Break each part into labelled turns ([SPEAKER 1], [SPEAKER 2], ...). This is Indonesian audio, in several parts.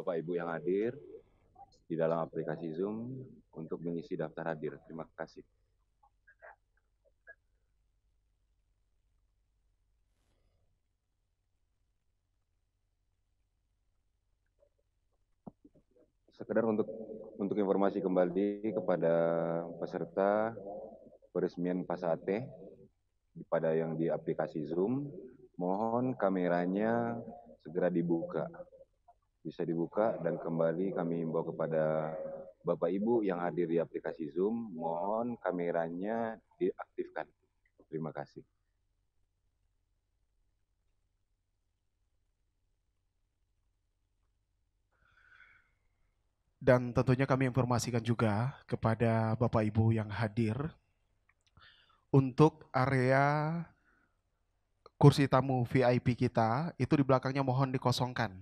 [SPEAKER 1] Bapak Ibu yang hadir di dalam aplikasi Zoom untuk mengisi daftar hadir. Terima kasih. sekedar untuk untuk informasi kembali kepada peserta peresmian Pasate pada yang di aplikasi Zoom, mohon kameranya segera dibuka bisa dibuka dan kembali kami himbau kepada Bapak Ibu yang hadir di aplikasi Zoom, mohon kameranya diaktifkan. Terima kasih.
[SPEAKER 2] Dan tentunya kami informasikan juga kepada Bapak Ibu yang hadir untuk area kursi tamu VIP kita itu di belakangnya mohon dikosongkan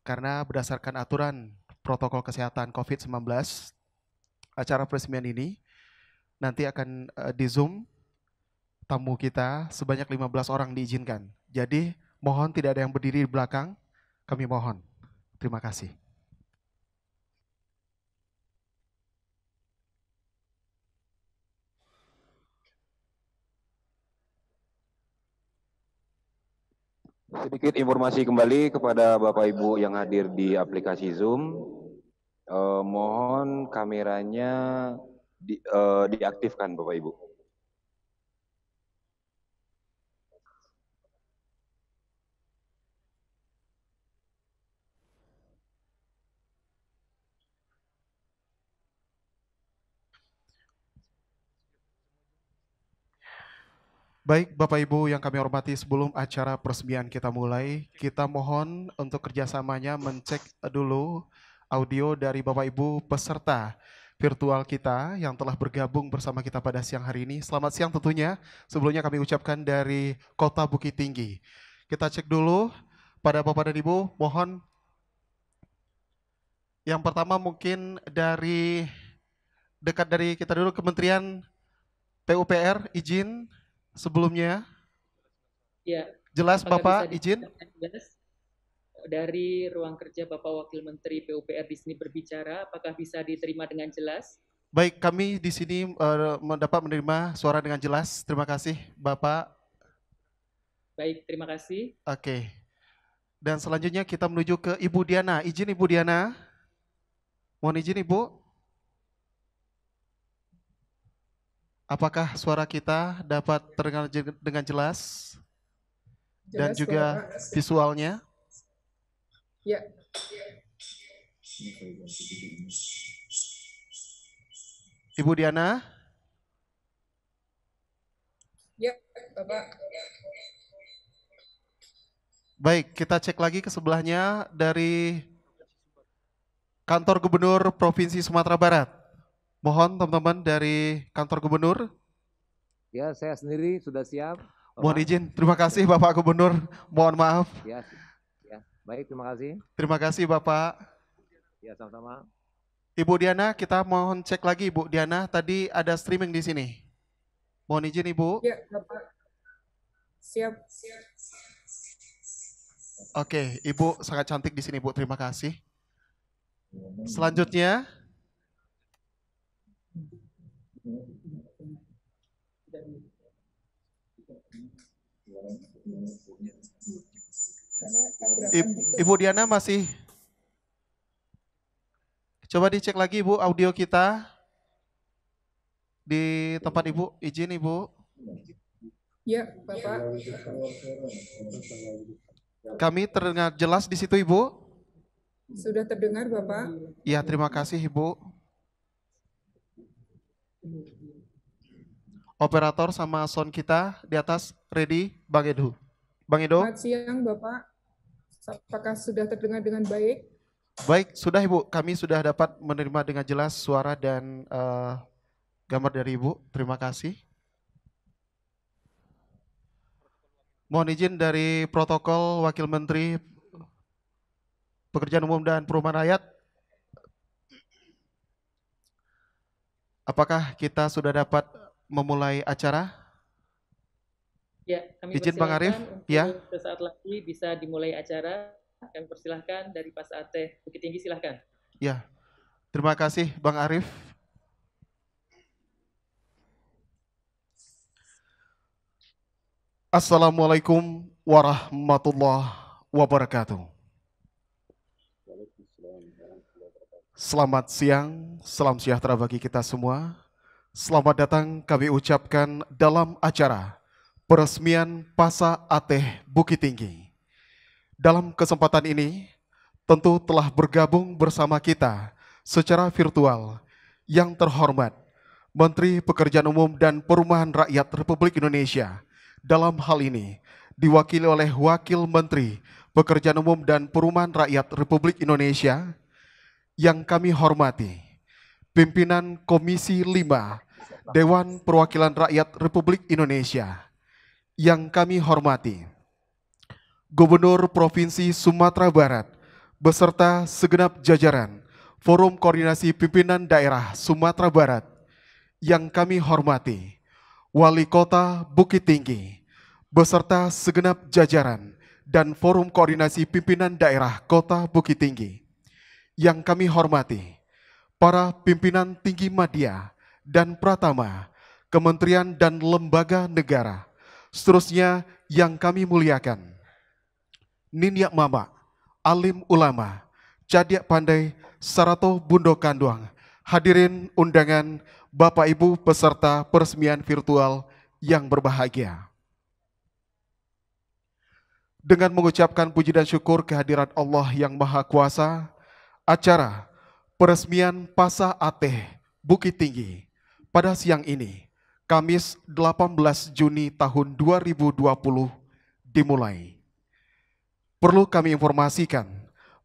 [SPEAKER 2] karena berdasarkan aturan protokol kesehatan COVID-19, acara peresmian ini nanti akan uh, eh, di Zoom tamu kita sebanyak 15 orang diizinkan. Jadi mohon tidak ada yang berdiri di belakang, kami mohon. Terima kasih.
[SPEAKER 1] Sedikit informasi kembali kepada Bapak Ibu yang hadir di aplikasi Zoom. Eh, mohon kameranya di, eh, diaktifkan Bapak Ibu.
[SPEAKER 2] Baik Bapak Ibu yang kami hormati sebelum acara peresmian kita mulai, kita mohon untuk kerjasamanya mencek dulu audio dari Bapak Ibu peserta virtual kita yang telah bergabung bersama kita pada siang hari ini. Selamat siang tentunya, sebelumnya kami ucapkan dari Kota Bukit Tinggi. Kita cek dulu pada Bapak dan Ibu, mohon yang pertama mungkin dari dekat dari kita dulu Kementerian PUPR izin sebelumnya? Ya. Jelas Apakah Bapak izin?
[SPEAKER 1] Jelas? Dari ruang kerja Bapak Wakil Menteri PUPR di sini berbicara, apakah bisa diterima dengan jelas?
[SPEAKER 2] Baik, kami di sini uh, eh, dapat menerima suara dengan jelas. Terima kasih Bapak.
[SPEAKER 1] Baik, terima kasih.
[SPEAKER 2] Oke. Okay. Dan selanjutnya kita menuju ke Ibu Diana. Izin Ibu Diana. Mohon izin Ibu. Apakah suara kita dapat terdengar dengan jelas?
[SPEAKER 3] Dan juga
[SPEAKER 2] visualnya? Ya. Ibu Diana?
[SPEAKER 3] Ya, Bapak.
[SPEAKER 2] Baik, kita cek lagi ke sebelahnya dari kantor Gubernur Provinsi Sumatera Barat. Mohon teman-teman dari kantor gubernur.
[SPEAKER 1] Ya, saya sendiri sudah siap. Bapak. Mohon izin.
[SPEAKER 2] Terima kasih Bapak Gubernur. Mohon maaf.
[SPEAKER 1] Ya, ya. Baik, terima kasih.
[SPEAKER 2] Terima kasih Bapak.
[SPEAKER 1] Ya, sama-sama.
[SPEAKER 2] Ibu Diana, kita mohon cek lagi Ibu Diana. Tadi ada streaming di sini. Mohon izin Ibu.
[SPEAKER 3] Ya, Bapak. Siap. siap.
[SPEAKER 2] Oke, Ibu sangat cantik di sini Bu. Terima kasih.
[SPEAKER 3] Selanjutnya, Ibu
[SPEAKER 2] Diana masih Coba dicek lagi Ibu audio kita di tempat Ibu. Izin Ibu.
[SPEAKER 4] Ya, Bapak.
[SPEAKER 2] Kami terdengar jelas di situ Ibu?
[SPEAKER 4] Sudah terdengar Bapak. Ya, terima
[SPEAKER 2] kasih Ibu. Operator sama son kita di atas ready Bang Edo. Bang Edo. Selamat
[SPEAKER 4] siang Bapak. Apakah sudah terdengar dengan baik?
[SPEAKER 2] Baik, sudah Ibu. Kami sudah dapat menerima dengan jelas suara dan uh, gambar dari Ibu. Terima kasih. Mohon izin dari protokol Wakil Menteri Pekerjaan Umum dan Perumahan Rakyat Apakah kita sudah dapat memulai acara?
[SPEAKER 3] Ya, kami
[SPEAKER 1] Izin Bang Arif, ya. Sesaat lagi bisa dimulai acara. Kami persilahkan dari Pas
[SPEAKER 3] Ate Bukit Tinggi silahkan.
[SPEAKER 2] Ya, terima kasih Bang Arif. Assalamualaikum warahmatullahi wabarakatuh. Selamat siang, salam sejahtera bagi kita semua. Selamat datang kami ucapkan dalam acara peresmian Pasa Ateh Bukit Tinggi. Dalam kesempatan ini, tentu telah bergabung bersama kita secara virtual yang terhormat Menteri Pekerjaan Umum dan Perumahan Rakyat Republik Indonesia. Dalam hal ini, diwakili oleh Wakil Menteri Pekerjaan Umum dan Perumahan Rakyat Republik Indonesia, yang kami hormati, pimpinan Komisi 5 Dewan Perwakilan Rakyat Republik Indonesia, yang kami hormati, Gubernur Provinsi Sumatera Barat, beserta segenap jajaran Forum Koordinasi Pimpinan Daerah Sumatera Barat, yang kami hormati, Wali Kota Bukit Tinggi, beserta segenap jajaran dan Forum Koordinasi Pimpinan Daerah Kota Bukit Tinggi, yang kami hormati, para pimpinan tinggi media dan Pratama, kementerian dan lembaga negara, seterusnya yang kami muliakan. niniak Mama, Alim Ulama, Cadiak Pandai, Sarato Bundo Kanduang, hadirin undangan Bapak Ibu peserta peresmian virtual yang berbahagia. Dengan mengucapkan puji dan syukur kehadiran Allah yang Maha Kuasa, acara peresmian Pasar Ateh Bukit Tinggi pada siang ini, Kamis 18 Juni tahun 2020 dimulai. Perlu kami informasikan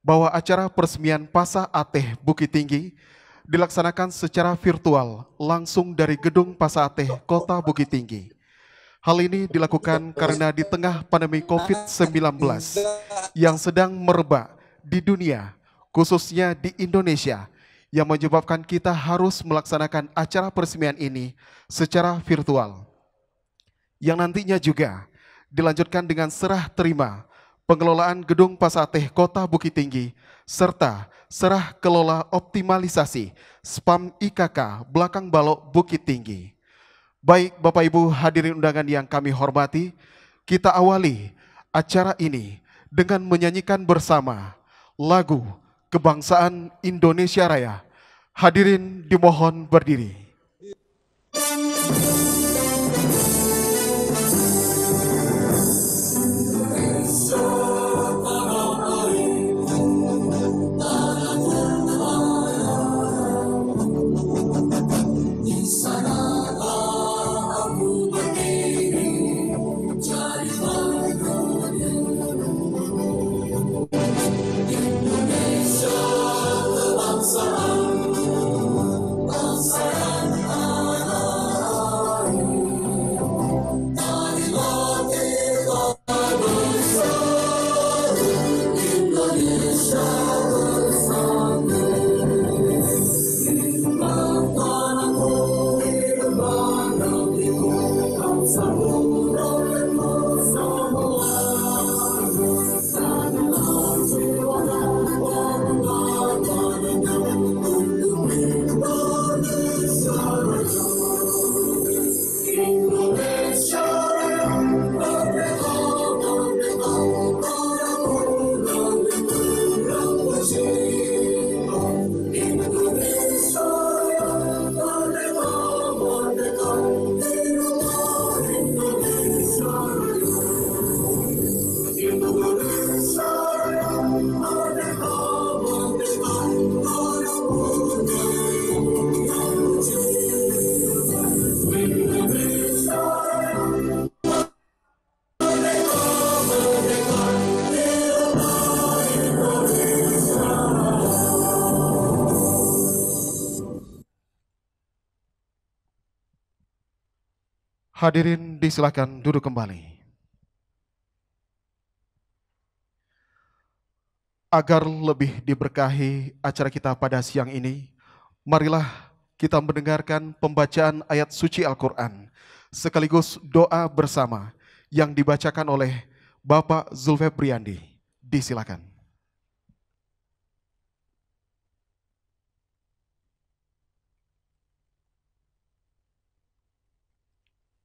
[SPEAKER 2] bahwa acara peresmian Pasar Ateh Bukit Tinggi dilaksanakan secara virtual langsung dari Gedung Pasar Ateh Kota Bukit Tinggi. Hal ini dilakukan karena di tengah pandemi COVID-19 yang sedang merebak di dunia khususnya di Indonesia, yang menyebabkan kita harus melaksanakan acara peresmian ini secara virtual. Yang nantinya juga dilanjutkan dengan serah terima pengelolaan gedung Pasateh Kota Bukit Tinggi serta serah kelola optimalisasi SPAM IKK belakang balok Bukit Tinggi. Baik Bapak Ibu hadirin undangan yang kami hormati, kita awali acara ini dengan menyanyikan bersama lagu kebangsaan Indonesia Raya. Hadirin dimohon berdiri. Hadirin disilahkan duduk kembali. Agar lebih diberkahi acara kita pada siang ini, marilah kita mendengarkan pembacaan ayat suci Al-Quran sekaligus doa bersama yang dibacakan oleh Bapak Priandi. Disilakan.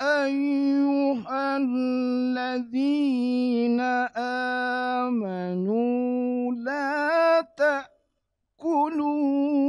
[SPEAKER 5] أيها الذين آمنوا لا تأكلوا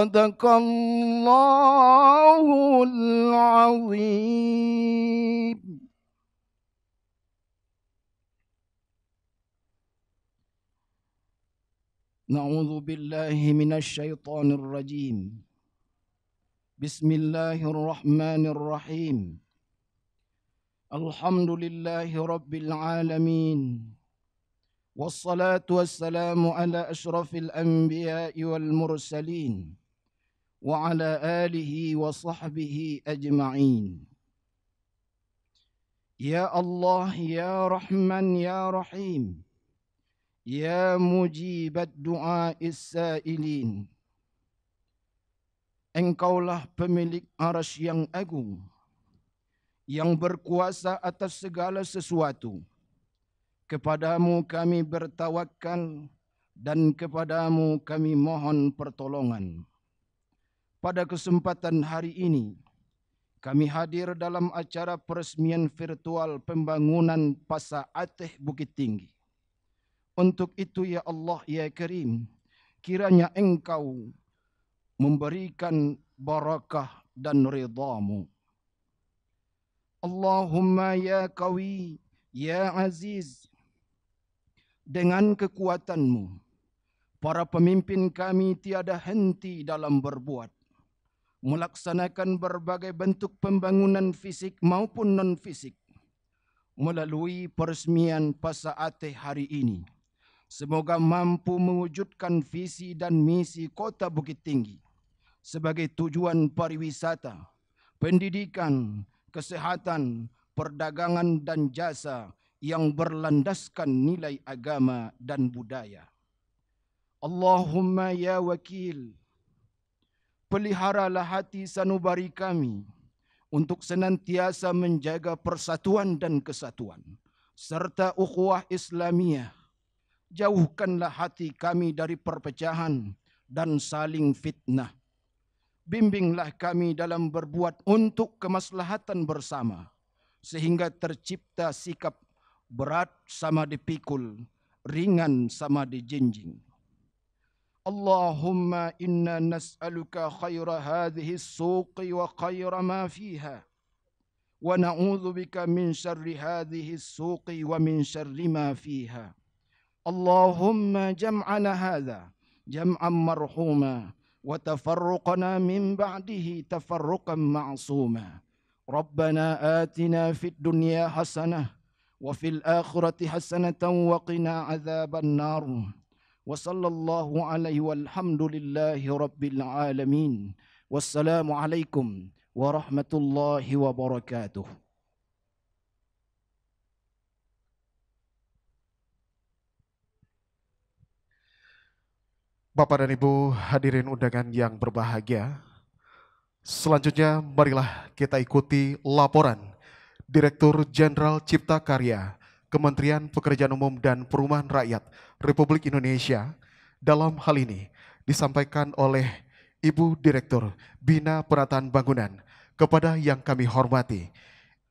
[SPEAKER 5] صدق الله العظيم
[SPEAKER 6] نعوذ بالله من الشيطان الرجيم بسم الله الرحمن الرحيم الحمد لله رب العالمين والصلاة والسلام على أشرف الأنبياء والمرسلين وعلى آله وصحبه أجمعين يا الله يا رحمن يا رحيم يا مجيب الدعاء السائلين lah pemilik arsy yang agung yang berkuasa atas segala sesuatu. Kepadamu kami bertawakkan dan kepadamu kami mohon pertolongan. pada kesempatan hari ini kami hadir dalam acara peresmian virtual pembangunan Pasar Ateh Bukit Tinggi. Untuk itu ya Allah ya Karim, kiranya Engkau memberikan barakah dan ridhamu. Allahumma ya Kawi, ya Aziz, dengan kekuatanmu, para pemimpin kami tiada henti dalam berbuat melaksanakan berbagai bentuk pembangunan fisik maupun non-fisik melalui peresmian Pasar Ateh hari ini. Semoga mampu mewujudkan visi dan misi Kota Bukit Tinggi sebagai tujuan pariwisata, pendidikan, kesehatan, perdagangan dan jasa yang berlandaskan nilai agama dan budaya. Allahumma ya wakil, peliharalah hati sanubari kami untuk senantiasa menjaga persatuan dan kesatuan serta ukhuwah Islamiah. Jauhkanlah hati kami dari perpecahan dan saling fitnah. Bimbinglah kami dalam berbuat untuk kemaslahatan bersama sehingga tercipta sikap berat sama dipikul, ringan sama dijinjing. اللهم إنا نسألك خير هذه السوق وخير ما فيها ونعوذ بك من شر هذه السوق ومن شر ما فيها اللهم جمعنا هذا جمعا مرحوما وتفرقنا من بعده تفرقا معصوما ربنا آتنا في الدنيا حسنة وفي الآخرة حسنة وقنا عذاب النار وصلى الله عليه والحمد لله رب العالمين والسلام عليكم الله وبركاته
[SPEAKER 2] Bapak dan Ibu hadirin undangan yang berbahagia, selanjutnya marilah kita ikuti laporan Direktur Jenderal Cipta Karya Kementerian Pekerjaan Umum dan Perumahan Rakyat Republik Indonesia dalam hal ini disampaikan oleh Ibu Direktur Bina Perataan Bangunan kepada yang kami hormati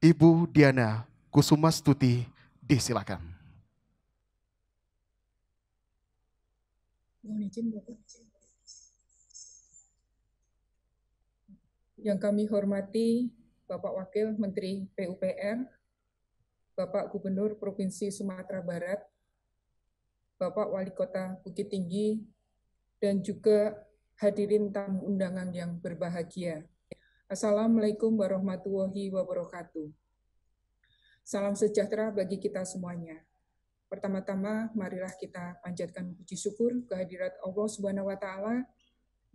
[SPEAKER 2] Ibu Diana Kusumastuti disilakan.
[SPEAKER 4] Yang kami hormati Bapak Wakil Menteri PUPR, Bapak Gubernur Provinsi Sumatera Barat, Bapak Wali Kota Bukit Tinggi, dan juga hadirin tamu undangan yang berbahagia. Assalamualaikum warahmatullahi wabarakatuh. Salam sejahtera bagi kita semuanya. Pertama-tama, marilah kita panjatkan puji syukur kehadirat Allah Subhanahu wa Ta'ala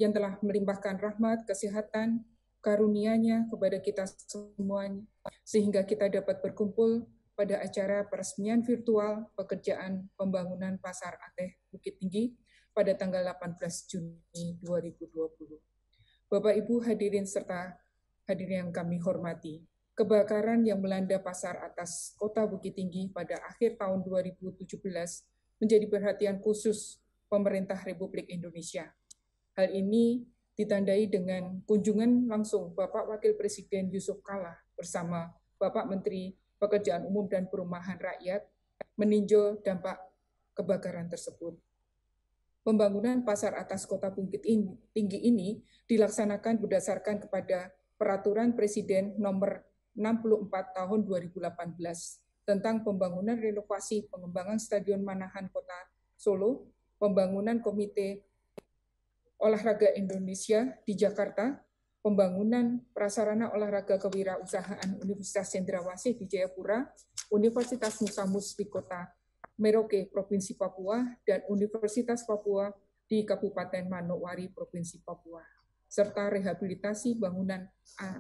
[SPEAKER 4] yang telah melimpahkan rahmat, kesehatan, karunia-Nya kepada kita semuanya, sehingga kita dapat berkumpul pada acara peresmian virtual pekerjaan pembangunan Pasar Ateh Bukit Tinggi pada tanggal 18 Juni 2020. Bapak Ibu hadirin serta hadirin yang kami hormati, kebakaran yang melanda pasar atas Kota Bukit Tinggi pada akhir tahun 2017 menjadi perhatian khusus pemerintah Republik Indonesia. Hal ini ditandai dengan kunjungan langsung Bapak Wakil Presiden Yusuf Kala bersama Bapak Menteri Pekerjaan Umum dan Perumahan Rakyat meninjau dampak kebakaran tersebut. Pembangunan pasar atas Kota Bukit Tinggi ini dilaksanakan berdasarkan kepada Peraturan Presiden Nomor 64 Tahun 2018 tentang pembangunan renovasi pengembangan Stadion Manahan Kota Solo, pembangunan Komite Olahraga Indonesia di Jakarta, pembangunan prasarana olahraga kewirausahaan Universitas Cendrawasih di Jayapura, Universitas Musamus di Kota Merauke, Provinsi Papua, dan Universitas Papua di Kabupaten Manokwari, Provinsi Papua, serta rehabilitasi bangunan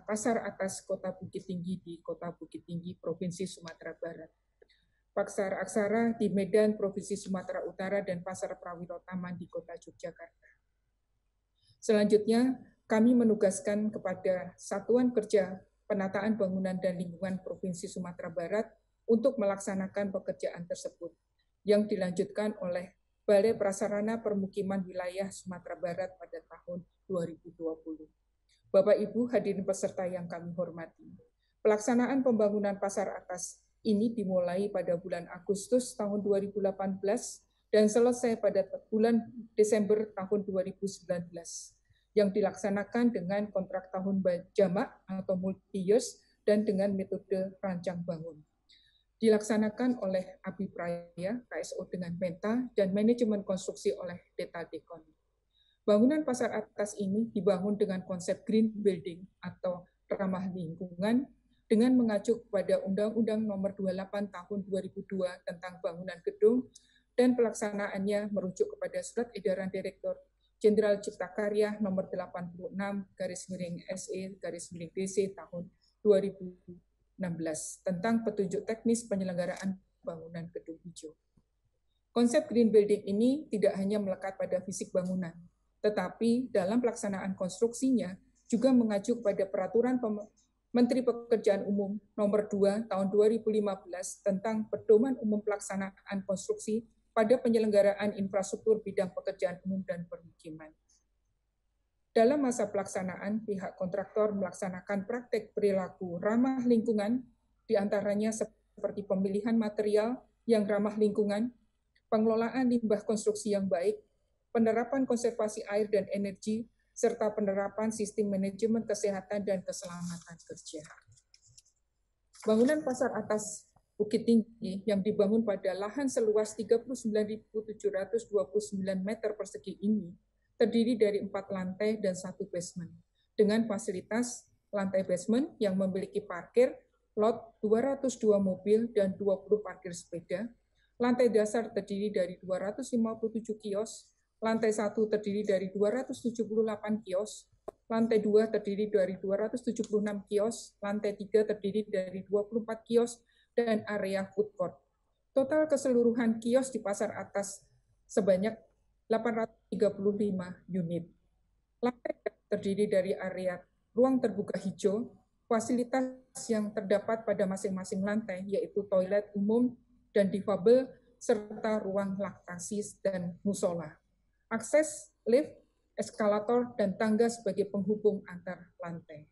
[SPEAKER 4] pasar atas Kota Bukit Tinggi di Kota Bukit Tinggi, Provinsi Sumatera Barat. Paksar Aksara di Medan, Provinsi Sumatera Utara, dan Pasar Prawiro Taman di Kota Yogyakarta. Selanjutnya, kami menugaskan kepada Satuan Kerja Penataan Bangunan dan Lingkungan Provinsi Sumatera Barat untuk melaksanakan pekerjaan tersebut yang dilanjutkan oleh Balai Prasarana Permukiman Wilayah Sumatera Barat pada tahun 2020. Bapak Ibu hadirin peserta yang kami hormati. Pelaksanaan pembangunan pasar atas ini dimulai pada bulan Agustus tahun 2018 dan selesai pada bulan Desember tahun 2019 yang dilaksanakan dengan kontrak tahun jamak atau multi years dan dengan metode rancang bangun. Dilaksanakan oleh Abi Praya, KSO dengan Penta, dan manajemen konstruksi oleh Deta Dekon. Bangunan pasar atas ini dibangun dengan konsep green building atau ramah lingkungan dengan mengacu kepada Undang-Undang Nomor 28 Tahun 2002 tentang bangunan gedung dan pelaksanaannya merujuk kepada Surat Edaran Direktur Jenderal Cipta Karya nomor 86 garis miring SE garis miring DC tahun 2016 tentang petunjuk teknis penyelenggaraan bangunan gedung hijau. Konsep green building ini tidak hanya melekat pada fisik bangunan, tetapi dalam pelaksanaan konstruksinya juga mengacu kepada peraturan Pem Menteri Pekerjaan Umum nomor 2 tahun 2015 tentang pedoman umum pelaksanaan konstruksi pada penyelenggaraan infrastruktur bidang pekerjaan umum dan permukiman. Dalam masa pelaksanaan, pihak kontraktor melaksanakan praktek perilaku ramah lingkungan, diantaranya seperti pemilihan material yang ramah lingkungan, pengelolaan limbah konstruksi yang baik, penerapan konservasi air dan energi, serta penerapan sistem manajemen kesehatan dan keselamatan kerja. Bangunan pasar atas Bukit Tinggi yang dibangun pada lahan seluas 39.729 meter persegi ini terdiri dari empat lantai dan satu basement, dengan fasilitas lantai basement yang memiliki parkir, lot 202 mobil dan 20 parkir sepeda, lantai dasar terdiri dari 257 kios, lantai satu terdiri dari 278 kios, lantai dua terdiri dari 276 kios, lantai tiga terdiri dari 24 kios, dan area food court. Total keseluruhan kios di pasar atas sebanyak 835 unit. Lantai terdiri dari area ruang terbuka hijau, fasilitas yang terdapat pada masing-masing lantai, yaitu toilet umum dan difabel, serta ruang laktasi dan musola. Akses lift, eskalator, dan tangga sebagai penghubung antar lantai.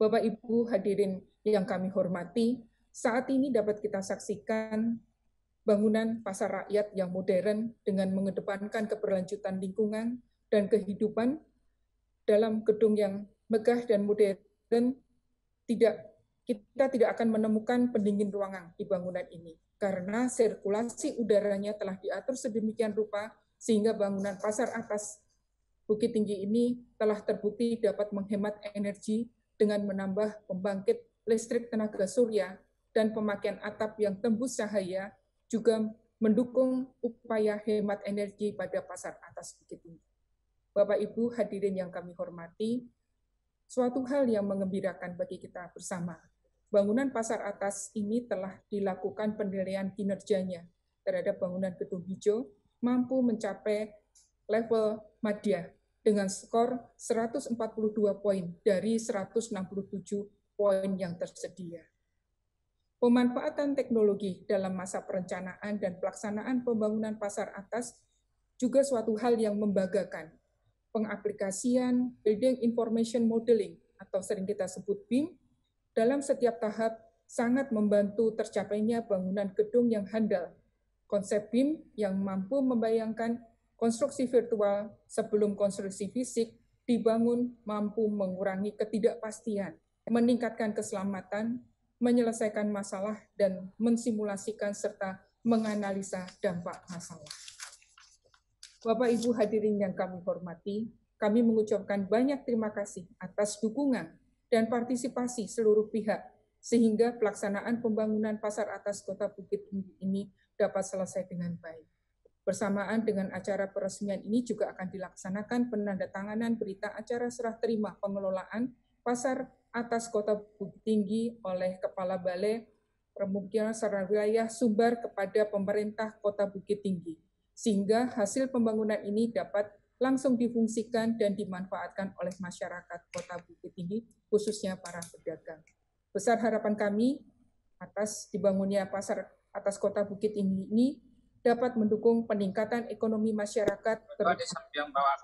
[SPEAKER 4] Bapak Ibu hadirin yang kami hormati, saat ini dapat kita saksikan bangunan pasar rakyat yang modern dengan mengedepankan keberlanjutan lingkungan dan kehidupan dalam gedung yang megah dan modern tidak kita tidak akan menemukan pendingin ruangan di bangunan ini karena sirkulasi udaranya telah diatur sedemikian rupa sehingga bangunan pasar atas Bukit Tinggi ini telah terbukti dapat menghemat energi dengan menambah pembangkit listrik tenaga surya dan pemakaian atap yang tembus cahaya juga mendukung upaya hemat energi pada pasar atas Bukit Tinggi. Bapak Ibu hadirin yang kami hormati, suatu hal yang mengembirakan bagi kita bersama. Bangunan pasar atas ini telah dilakukan penilaian kinerjanya terhadap bangunan gedung hijau mampu mencapai level madya dengan skor 142 poin dari 167 poin yang tersedia. Pemanfaatan teknologi dalam masa perencanaan dan pelaksanaan pembangunan pasar atas juga suatu hal yang membanggakan. Pengaplikasian Building Information Modeling atau sering kita sebut BIM dalam setiap tahap sangat membantu tercapainya bangunan gedung yang handal. Konsep BIM yang mampu membayangkan konstruksi virtual sebelum konstruksi fisik dibangun mampu mengurangi ketidakpastian, meningkatkan keselamatan, menyelesaikan masalah dan mensimulasikan serta menganalisa dampak masalah. Bapak Ibu hadirin yang kami hormati, kami mengucapkan banyak terima kasih atas dukungan dan partisipasi seluruh pihak sehingga pelaksanaan pembangunan pasar atas Kota Bukit Tinggi ini dapat selesai dengan baik. Bersamaan dengan acara peresmian ini juga akan dilaksanakan penandatanganan berita acara serah terima pengelolaan pasar atas Kota Bukit Tinggi oleh Kepala Balai Permukiman Sarana Wilayah Sumbar kepada pemerintah Kota Bukit Tinggi, sehingga hasil pembangunan ini dapat langsung difungsikan dan dimanfaatkan oleh masyarakat Kota Bukit Tinggi, khususnya para pedagang. Besar harapan kami atas dibangunnya pasar atas Kota Bukit Tinggi ini dapat mendukung peningkatan ekonomi masyarakat terutama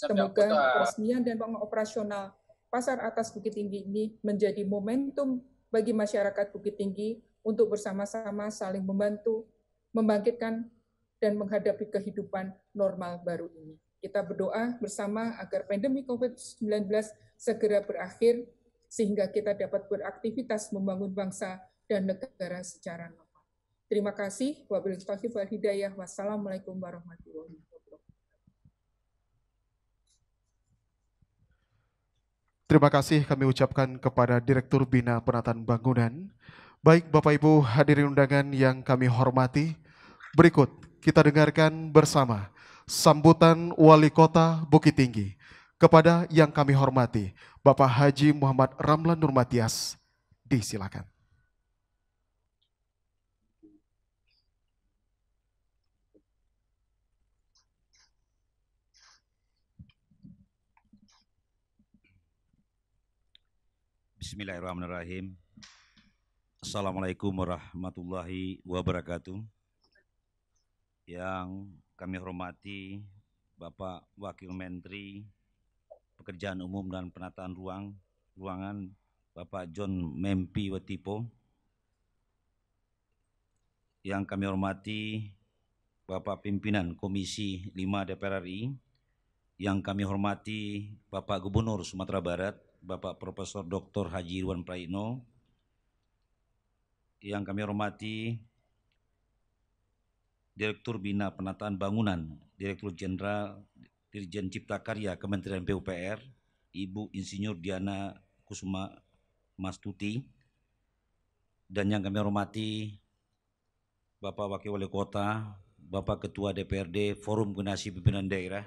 [SPEAKER 4] Semoga peresmian dan pengoperasional pasar atas Bukit Tinggi ini menjadi momentum bagi masyarakat Bukit Tinggi untuk bersama-sama saling membantu, membangkitkan, dan menghadapi kehidupan normal baru ini. Kita berdoa bersama agar pandemi COVID-19 segera berakhir sehingga kita dapat beraktivitas membangun bangsa dan negara secara normal. Terima kasih. Wabillahi taufiq wal hidayah. Wassalamualaikum warahmatullahi wabarakatuh.
[SPEAKER 2] Terima kasih kami ucapkan kepada Direktur Bina Penataan Bangunan. Baik Bapak Ibu hadirin undangan yang kami hormati, berikut kita dengarkan bersama sambutan Wali Kota Bukit Tinggi kepada yang kami hormati, Bapak Haji Muhammad Ramlan Nurmatias. Disilakan.
[SPEAKER 7] Bismillahirrahmanirrahim. Assalamualaikum warahmatullahi wabarakatuh. Yang kami hormati Bapak Wakil Menteri Pekerjaan Umum dan Penataan Ruang, Ruangan Bapak John Mempi Wetipo. Yang kami hormati Bapak Pimpinan Komisi 5 DPR RI. Yang kami hormati Bapak Gubernur Sumatera Barat, Bapak Profesor Dr. Haji Irwan Praino yang kami hormati Direktur Bina Penataan Bangunan, Direktur Jenderal Dirjen Cipta Karya Kementerian PUPR, Ibu Insinyur Diana Kusuma Mastuti, dan yang kami hormati Bapak Wakil Wali Kota, Bapak Ketua DPRD Forum Generasi Pimpinan Daerah,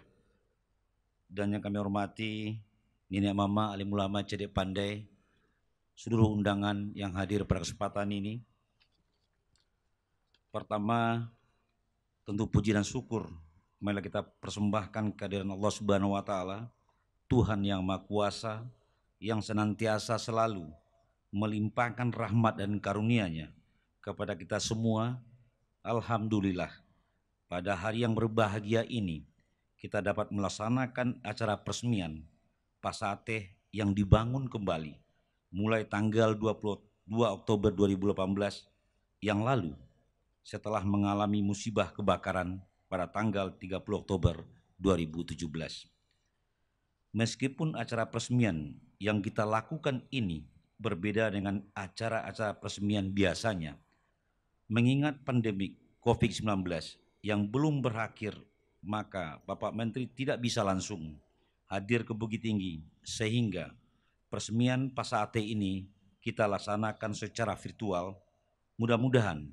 [SPEAKER 7] dan yang kami hormati nenek mama, alim ulama, cedek pandai, seluruh undangan yang hadir pada kesempatan ini. Pertama, tentu puji dan syukur Mela kita persembahkan kehadiran Allah Subhanahu wa taala, Tuhan yang Maha Kuasa yang senantiasa selalu melimpahkan rahmat dan karunia-Nya kepada kita semua. Alhamdulillah. Pada hari yang berbahagia ini kita dapat melaksanakan acara peresmian Pasate yang dibangun kembali mulai tanggal 22 Oktober 2018 yang lalu setelah mengalami musibah kebakaran pada tanggal 30 Oktober 2017. Meskipun acara peresmian yang kita lakukan ini berbeda dengan acara-acara peresmian biasanya, mengingat pandemi COVID-19 yang belum berakhir, maka Bapak Menteri tidak bisa langsung hadir ke Bukit Tinggi sehingga peresmian Pasar Ate ini kita laksanakan secara virtual. Mudah-mudahan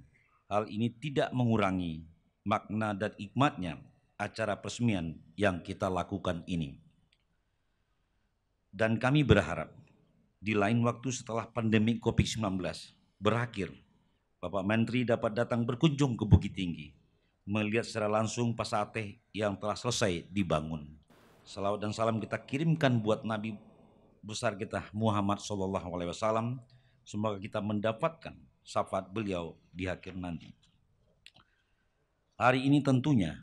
[SPEAKER 7] hal ini tidak mengurangi makna dan hikmatnya acara peresmian yang kita lakukan ini. Dan kami berharap di lain waktu setelah pandemi COVID-19 berakhir, Bapak Menteri dapat datang berkunjung ke Bukit Tinggi, melihat secara langsung Pasar teh yang telah selesai dibangun. Salawat dan salam kita kirimkan buat Nabi besar kita Muhammad Shallallahu Alaihi Wasallam. Semoga kita mendapatkan syafaat beliau di akhir nanti. Hari ini tentunya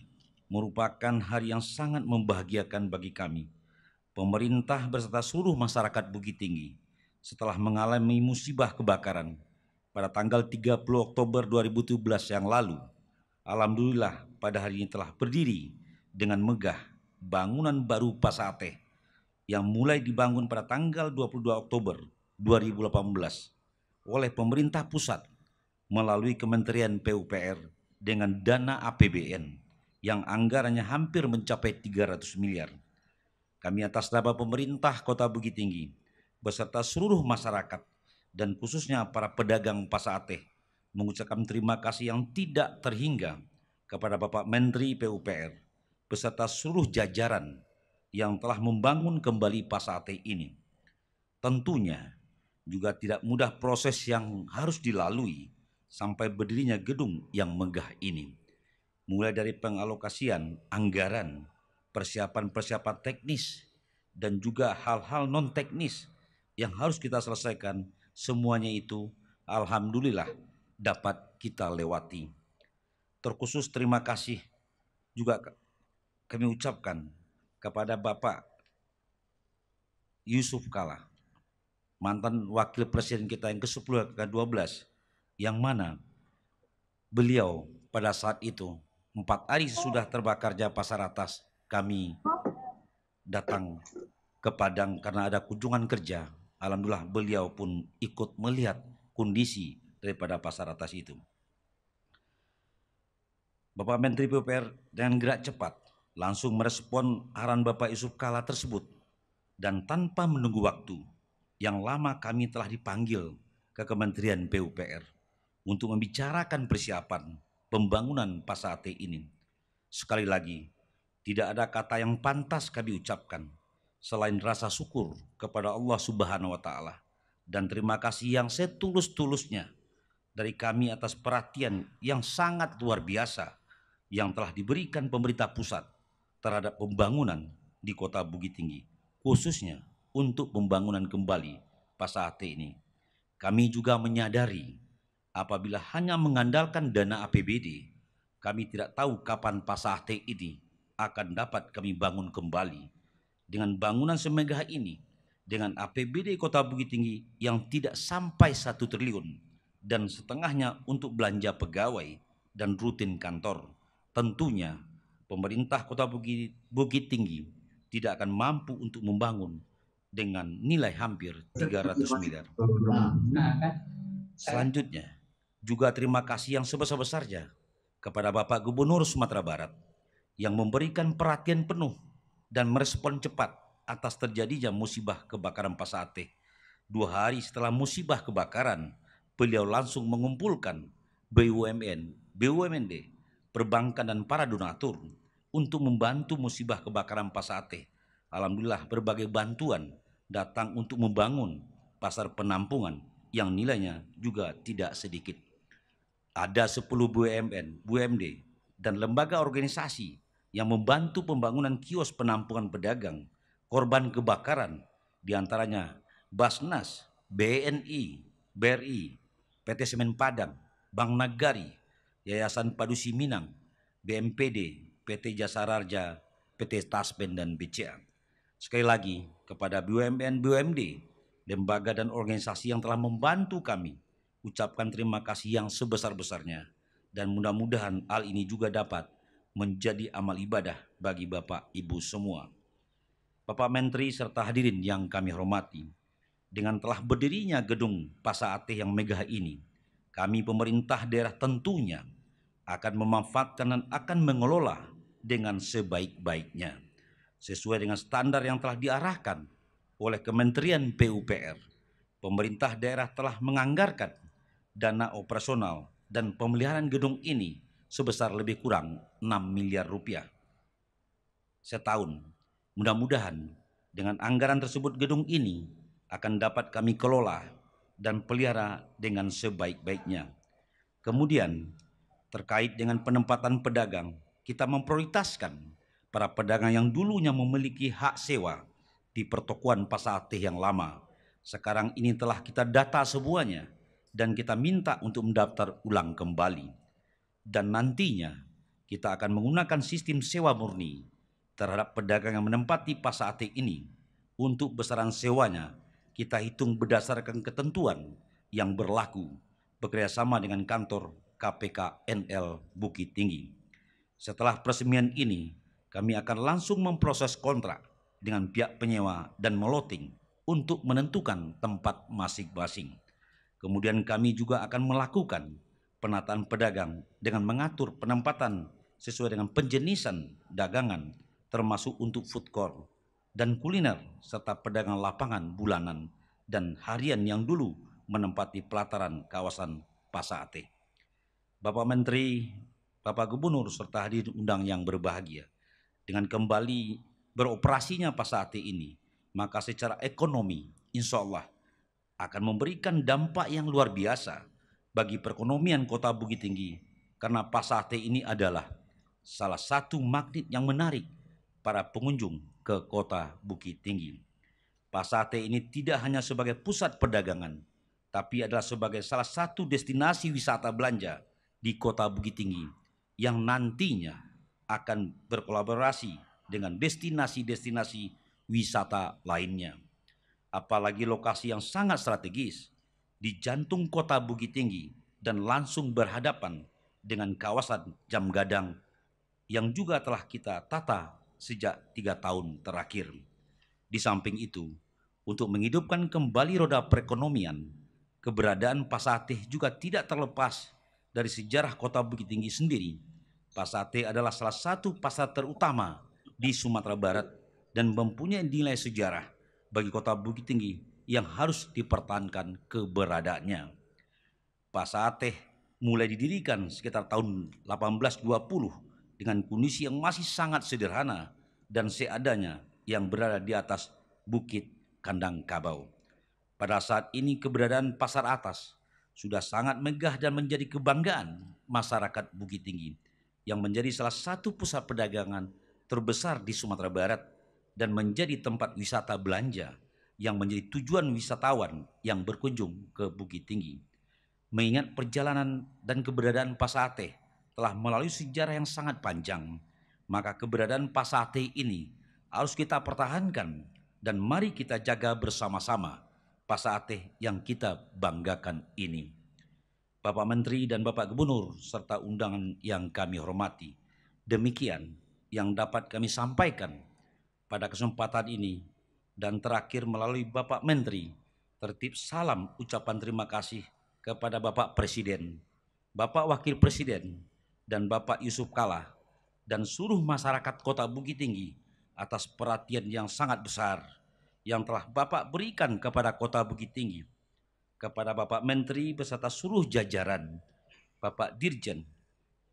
[SPEAKER 7] merupakan hari yang sangat membahagiakan bagi kami. Pemerintah berserta seluruh masyarakat Bukit Tinggi setelah mengalami musibah kebakaran pada tanggal 30 Oktober 2017 yang lalu. Alhamdulillah pada hari ini telah berdiri dengan megah bangunan baru Pasate yang mulai dibangun pada tanggal 22 Oktober 2018 oleh pemerintah pusat melalui Kementerian PUPR dengan dana APBN yang anggarannya hampir mencapai 300 miliar. Kami atas nama pemerintah Kota Bukit Tinggi beserta seluruh masyarakat dan khususnya para pedagang pasate mengucapkan terima kasih yang tidak terhingga kepada Bapak Menteri PUPR beserta seluruh jajaran yang telah membangun kembali Pasate ini. Tentunya juga tidak mudah proses yang harus dilalui sampai berdirinya gedung yang megah ini. Mulai dari pengalokasian anggaran, persiapan-persiapan teknis, dan juga hal-hal non teknis yang harus kita selesaikan semuanya itu alhamdulillah dapat kita lewati terkhusus terima kasih juga kami ucapkan kepada Bapak Yusuf Kala, mantan wakil presiden kita yang ke-10 ke-12, yang mana beliau pada saat itu, empat hari sudah terbakar pasar atas, kami datang ke Padang karena ada kunjungan kerja. Alhamdulillah beliau pun ikut melihat kondisi daripada pasar atas itu. Bapak Menteri PUPR dengan gerak cepat langsung merespon arahan Bapak Yusuf Kala tersebut. Dan tanpa menunggu waktu, yang lama kami telah dipanggil ke Kementerian PUPR untuk membicarakan persiapan pembangunan pasar T ini. Sekali lagi, tidak ada kata yang pantas kami ucapkan selain rasa syukur kepada Allah Subhanahu wa taala dan terima kasih yang setulus-tulusnya dari kami atas perhatian yang sangat luar biasa yang telah diberikan pemerintah pusat terhadap pembangunan di kota Bukit Tinggi, khususnya untuk pembangunan kembali pasar AT ini. Kami juga menyadari apabila hanya mengandalkan dana APBD, kami tidak tahu kapan pasar AT ini akan dapat kami bangun kembali. Dengan bangunan semegah ini, dengan APBD Kota Bukit Tinggi yang tidak sampai satu triliun dan setengahnya untuk belanja pegawai dan rutin kantor, tentunya pemerintah kota Bukit, Bukit Tinggi tidak akan mampu untuk membangun dengan nilai hampir 300 miliar. Selanjutnya, juga terima kasih yang sebesar-besarnya kepada Bapak Gubernur Sumatera Barat yang memberikan perhatian penuh dan merespon cepat atas terjadinya musibah kebakaran Pasate. Dua hari setelah musibah kebakaran, beliau langsung mengumpulkan BUMN, BUMND, perbankan dan para donatur untuk membantu musibah kebakaran Pasate. Alhamdulillah berbagai bantuan datang untuk membangun pasar penampungan yang nilainya juga tidak sedikit. Ada 10 BUMN, BUMD, dan lembaga organisasi yang membantu pembangunan kios penampungan pedagang, korban kebakaran, diantaranya Basnas, BNI, BRI, PT Semen Padang, Bank Nagari, Yayasan Padusi Minang, BMPD, PT Jasa Raja, PT Taspen dan BCA. Sekali lagi kepada BUMN, BUMD, lembaga dan organisasi yang telah membantu kami, ucapkan terima kasih yang sebesar-besarnya dan mudah-mudahan hal ini juga dapat menjadi amal ibadah bagi Bapak Ibu semua. Bapak Menteri serta hadirin yang kami hormati, dengan telah berdirinya gedung Pasar Ateh yang megah ini, kami pemerintah daerah tentunya akan memanfaatkan dan akan mengelola dengan sebaik-baiknya sesuai dengan standar yang telah diarahkan oleh Kementerian PUPR. Pemerintah daerah telah menganggarkan dana operasional dan pemeliharaan gedung ini sebesar lebih kurang 6 miliar rupiah setahun. Mudah-mudahan dengan anggaran tersebut gedung ini akan dapat kami kelola dan pelihara dengan sebaik-baiknya. Kemudian terkait dengan penempatan pedagang, kita memprioritaskan para pedagang yang dulunya memiliki hak sewa di pertokoan pasar teh yang lama. Sekarang ini telah kita data semuanya dan kita minta untuk mendaftar ulang kembali. Dan nantinya kita akan menggunakan sistem sewa murni terhadap pedagang yang menempati pasar teh ini untuk besaran sewanya kita hitung berdasarkan ketentuan yang berlaku bekerjasama dengan kantor KPK NL Bukit Tinggi. Setelah peresmian ini, kami akan langsung memproses kontrak dengan pihak penyewa dan meloting untuk menentukan tempat masing-masing. Kemudian kami juga akan melakukan penataan pedagang dengan mengatur penempatan sesuai dengan penjenisan dagangan termasuk untuk food court dan kuliner serta pedagang lapangan bulanan dan harian yang dulu menempati pelataran kawasan Pasar Ateh. Bapak Menteri, Bapak Gubernur serta hadirin undang yang berbahagia. Dengan kembali beroperasinya Pasati ini, maka secara ekonomi insya Allah akan memberikan dampak yang luar biasa bagi perekonomian kota Bukit Tinggi karena Pasate ini adalah salah satu magnet yang menarik para pengunjung ke kota Bukit Tinggi. Pasate ini tidak hanya sebagai pusat perdagangan, tapi adalah sebagai salah satu destinasi wisata belanja di kota Bukit Tinggi yang nantinya akan berkolaborasi dengan destinasi-destinasi wisata lainnya. Apalagi lokasi yang sangat strategis di jantung kota Bukit Tinggi dan langsung berhadapan dengan kawasan Jam Gadang yang juga telah kita tata sejak tiga tahun terakhir. Di samping itu, untuk menghidupkan kembali roda perekonomian, keberadaan Pasatih juga tidak terlepas dari sejarah kota Bukit Tinggi sendiri, Pasate adalah salah satu pasar terutama di Sumatera Barat dan mempunyai nilai sejarah bagi kota Bukit Tinggi yang harus dipertahankan keberadaannya. Pasate mulai didirikan sekitar tahun 1820 dengan kondisi yang masih sangat sederhana dan seadanya yang berada di atas bukit kandang kabau. Pada saat ini keberadaan pasar atas sudah sangat megah dan menjadi kebanggaan masyarakat Bukit Tinggi yang menjadi salah satu pusat perdagangan terbesar di Sumatera Barat dan menjadi tempat wisata belanja yang menjadi tujuan wisatawan yang berkunjung ke Bukit Tinggi. Mengingat perjalanan dan keberadaan Pasate telah melalui sejarah yang sangat panjang, maka keberadaan Pasate ini harus kita pertahankan dan mari kita jaga bersama-sama Pasateh yang kita banggakan ini. Bapak Menteri dan Bapak Gubernur serta undangan yang kami hormati. Demikian yang dapat kami sampaikan pada kesempatan ini dan terakhir melalui Bapak Menteri tertib salam ucapan terima kasih kepada Bapak Presiden, Bapak Wakil Presiden, dan Bapak Yusuf Kala dan seluruh masyarakat Kota Bukit Tinggi atas perhatian yang sangat besar yang telah Bapak berikan kepada kota Bukit Tinggi, kepada Bapak Menteri beserta seluruh jajaran, Bapak Dirjen,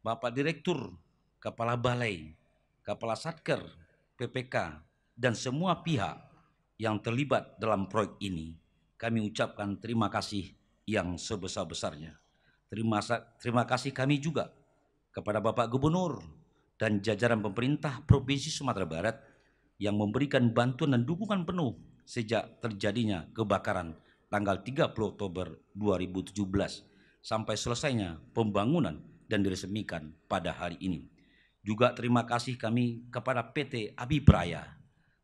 [SPEAKER 7] Bapak Direktur, Kepala Balai, Kepala Satker, PPK, dan semua pihak yang terlibat dalam proyek ini. Kami ucapkan terima kasih yang sebesar-besarnya. Terima, terima kasih kami juga kepada Bapak Gubernur dan jajaran pemerintah Provinsi Sumatera Barat yang memberikan bantuan dan dukungan penuh sejak terjadinya kebakaran tanggal 30 Oktober 2017 sampai selesainya pembangunan dan diresmikan pada hari ini. Juga terima kasih kami kepada PT Abi Praya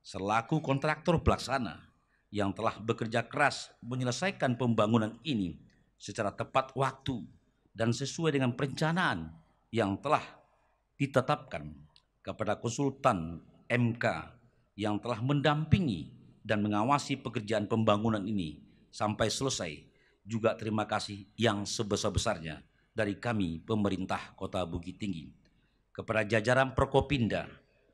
[SPEAKER 7] selaku kontraktor pelaksana yang telah bekerja keras menyelesaikan pembangunan ini secara tepat waktu dan sesuai dengan perencanaan yang telah ditetapkan kepada konsultan MK yang telah mendampingi dan mengawasi pekerjaan pembangunan ini sampai selesai. Juga terima kasih yang sebesar-besarnya dari kami pemerintah Kota Bukit Tinggi kepada jajaran Prokopinda,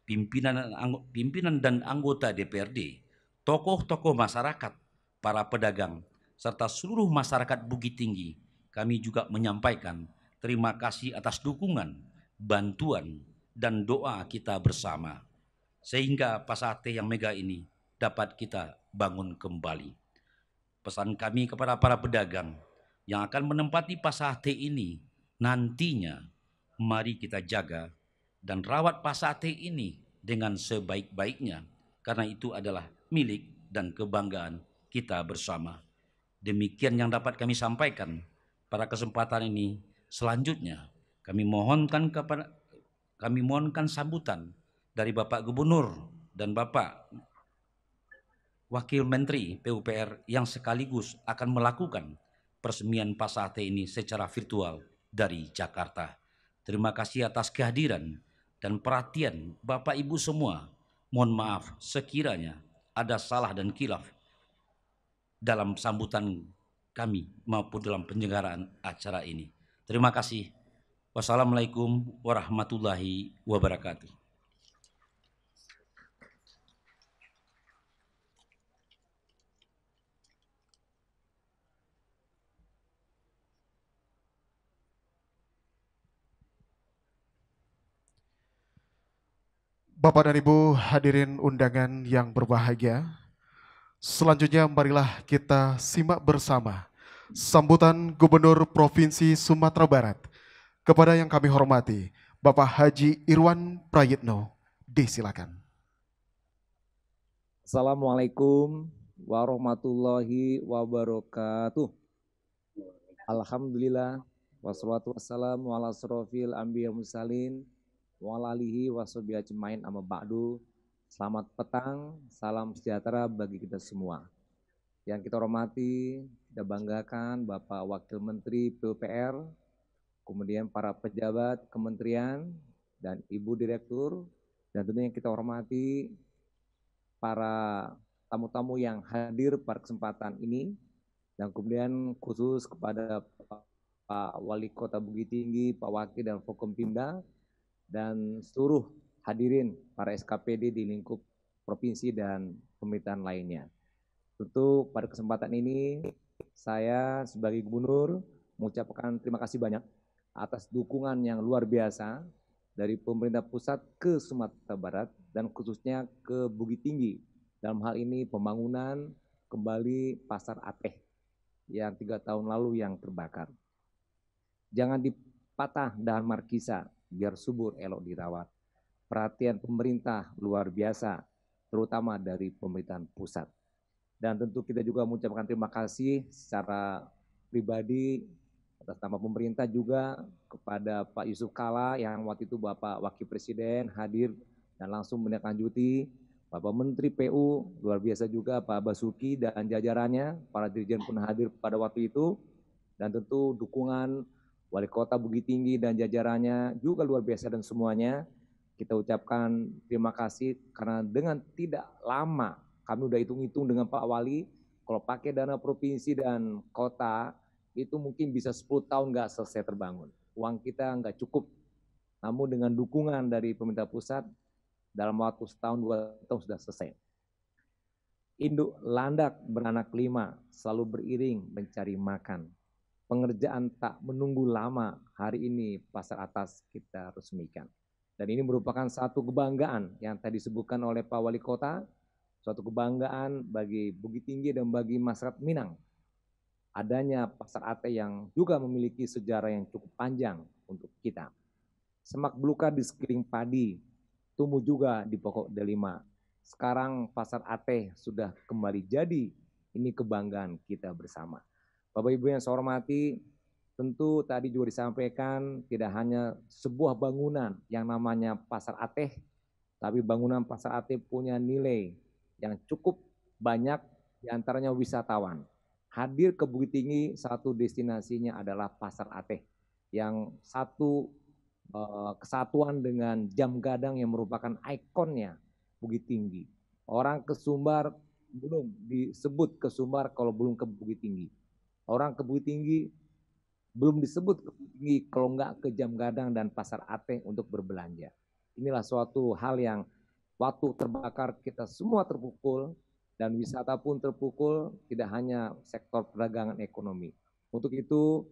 [SPEAKER 7] pimpinan pimpinan dan anggota DPRD, tokoh-tokoh masyarakat, para pedagang serta seluruh masyarakat Bukit Tinggi. Kami juga menyampaikan terima kasih atas dukungan, bantuan dan doa kita bersama sehingga Pasate yang mega ini dapat kita bangun kembali. Pesan kami kepada para pedagang yang akan menempati Pasate ini nantinya mari kita jaga dan rawat Pasate ini dengan sebaik-baiknya karena itu adalah milik dan kebanggaan kita bersama. Demikian yang dapat kami sampaikan pada kesempatan ini. Selanjutnya kami mohonkan kepada kami mohonkan sambutan dari Bapak Gubernur dan Bapak Wakil Menteri PUPR yang sekaligus akan melakukan peresmian PASATE ini secara virtual dari Jakarta. Terima kasih atas kehadiran dan perhatian Bapak Ibu semua. Mohon maaf sekiranya ada salah dan kilaf dalam sambutan kami maupun dalam penyelenggaraan acara ini. Terima kasih. Wassalamualaikum warahmatullahi wabarakatuh.
[SPEAKER 2] Bapak dan Ibu hadirin undangan yang berbahagia. Selanjutnya marilah kita simak bersama sambutan Gubernur Provinsi Sumatera Barat kepada yang kami hormati Bapak Haji Irwan Prayitno. Disilakan.
[SPEAKER 1] Assalamualaikum warahmatullahi wabarakatuh. Alhamdulillah wassalatu wassalamu ala asrofil anbiya musalin walalihi wasobi cemain ama ba'du. Selamat petang, salam sejahtera bagi kita semua. Yang kita hormati, kita banggakan Bapak Wakil Menteri PUPR, kemudian para pejabat kementerian dan Ibu Direktur, dan tentunya yang kita hormati para tamu-tamu yang hadir pada kesempatan ini, dan kemudian khusus kepada Pak Wali Kota Bukit Tinggi, Pak Wakil dan Fokom Pindah, dan seluruh hadirin para SKPD di lingkup provinsi dan pemerintahan lainnya. Tentu pada kesempatan ini saya sebagai gubernur mengucapkan terima kasih banyak atas dukungan yang luar biasa dari pemerintah pusat ke Sumatera Barat dan khususnya ke Bukit Tinggi. Dalam hal ini pembangunan kembali pasar Ateh yang tiga tahun lalu yang terbakar. Jangan dipatah dan markisa biar subur elok dirawat. Perhatian pemerintah luar biasa, terutama dari pemerintahan pusat. Dan tentu kita juga mengucapkan terima kasih secara pribadi atas nama pemerintah juga kepada Pak Yusuf Kala yang waktu itu Bapak Wakil Presiden hadir dan langsung menekanjuti Bapak Menteri PU luar biasa juga Pak Basuki dan jajarannya, para dirjen pun hadir pada waktu itu dan tentu dukungan Wali Kota Bukit Tinggi dan jajarannya juga luar biasa dan semuanya kita ucapkan terima kasih karena dengan tidak lama kami udah hitung-hitung dengan Pak Wali kalau pakai dana provinsi dan kota itu mungkin bisa 10 tahun nggak selesai terbangun. Uang kita nggak cukup. Namun dengan dukungan dari pemerintah pusat dalam waktu setahun dua tahun sudah selesai. Induk landak beranak lima selalu beriring mencari makan pengerjaan tak menunggu lama hari ini pasar atas kita resmikan. Dan ini merupakan satu kebanggaan yang tadi disebutkan oleh Pak Wali Kota, suatu kebanggaan bagi Bukit Tinggi dan bagi masyarakat Minang. Adanya pasar ate yang juga memiliki sejarah yang cukup panjang untuk kita. Semak belukar di sekeliling padi, tumbuh juga di pokok delima. Sekarang pasar ate sudah kembali jadi, ini kebanggaan kita bersama. Bapak Ibu yang saya hormati, tentu tadi juga disampaikan tidak hanya sebuah bangunan yang namanya Pasar Ateh, tapi bangunan Pasar Ateh punya nilai yang cukup banyak diantaranya wisatawan. Hadir ke Bukit Tinggi, satu destinasinya adalah Pasar Ateh yang satu eh, kesatuan dengan jam gadang yang merupakan ikonnya Bukit Tinggi. Orang ke Sumbar belum disebut ke Sumbar kalau belum ke Bukit Tinggi. Orang Bukit Tinggi belum disebut Bukit Tinggi kalau nggak ke Jam Gadang dan Pasar Ateng untuk berbelanja. Inilah suatu hal yang waktu terbakar kita semua terpukul dan wisata pun terpukul tidak hanya sektor perdagangan ekonomi. Untuk itu